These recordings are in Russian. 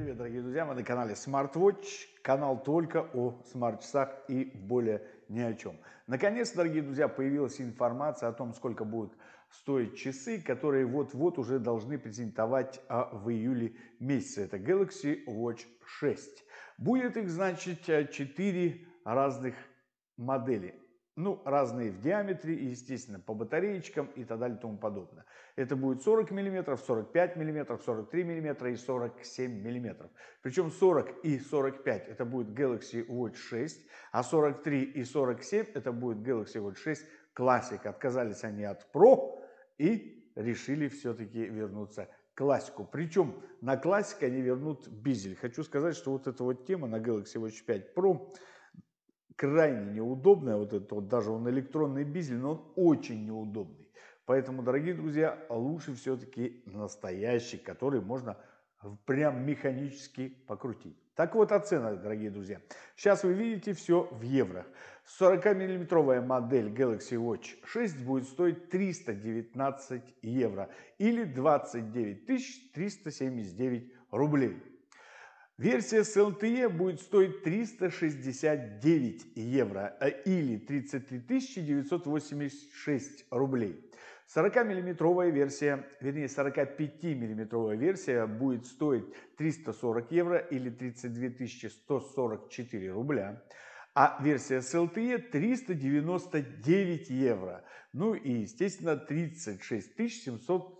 Привет, дорогие друзья! Мы на канале SmartWatch, канал только о смарт-часах и более ни о чем. Наконец, дорогие друзья, появилась информация о том, сколько будут стоить часы, которые вот-вот уже должны презентовать а, в июле месяце. Это Galaxy Watch 6. Будет их, значит, 4 э, разных модели ну, разные в диаметре и, естественно, по батареечкам и так далее и тому подобное. Это будет 40 мм, 45 мм, 43 мм и 47 мм. Причем 40 и 45 это будет Galaxy Watch 6, а 43 и 47 это будет Galaxy Watch 6 Classic. Отказались они от Pro и решили все-таки вернуться классику. Причем на классик они вернут бизель. Хочу сказать, что вот эта вот тема на Galaxy Watch 5 Pro крайне неудобная, вот это вот даже он электронный бизель, но он очень неудобный. Поэтому, дорогие друзья, лучше все-таки настоящий, который можно прям механически покрутить. Так вот о ценах, дорогие друзья. Сейчас вы видите все в евро. 40-миллиметровая модель Galaxy Watch 6 будет стоить 319 евро или 29 379 рублей. Версия с LTE будет стоить 369 евро а или 33 986 рублей. 40-миллиметровая версия, вернее 45-миллиметровая версия будет стоить 340 евро или 32 144 рубля, а версия с LTE 399 евро, ну и естественно 36 700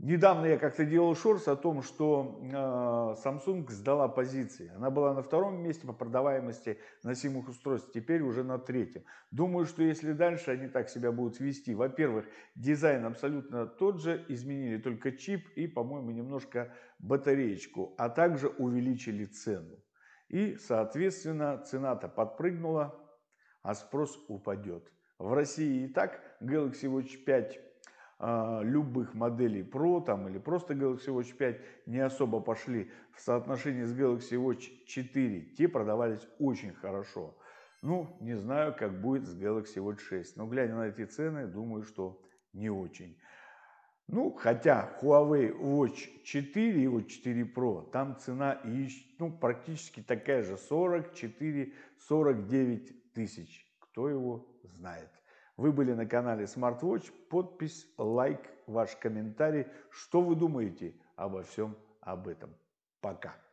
Недавно я как-то делал шорс о том, что э, Samsung сдала позиции. Она была на втором месте по продаваемости носимых устройств, теперь уже на третьем. Думаю, что если дальше они так себя будут вести, во-первых, дизайн абсолютно тот же, изменили только чип и, по-моему, немножко батареечку, а также увеличили цену. И, соответственно, цена-то подпрыгнула, а спрос упадет. В России и так Galaxy Watch 5 а, любых моделей Pro там, или просто Galaxy Watch 5 не особо пошли в соотношении с Galaxy Watch 4. Те продавались очень хорошо. Ну, не знаю, как будет с Galaxy Watch 6. Но глядя на эти цены, думаю, что не очень. Ну, хотя Huawei Watch 4 и Watch 4 Pro, там цена ну, практически такая же, 44-49 тысяч. Кто его знает. Вы были на канале SmartWatch. Подпись, лайк, ваш комментарий. Что вы думаете обо всем об этом? Пока.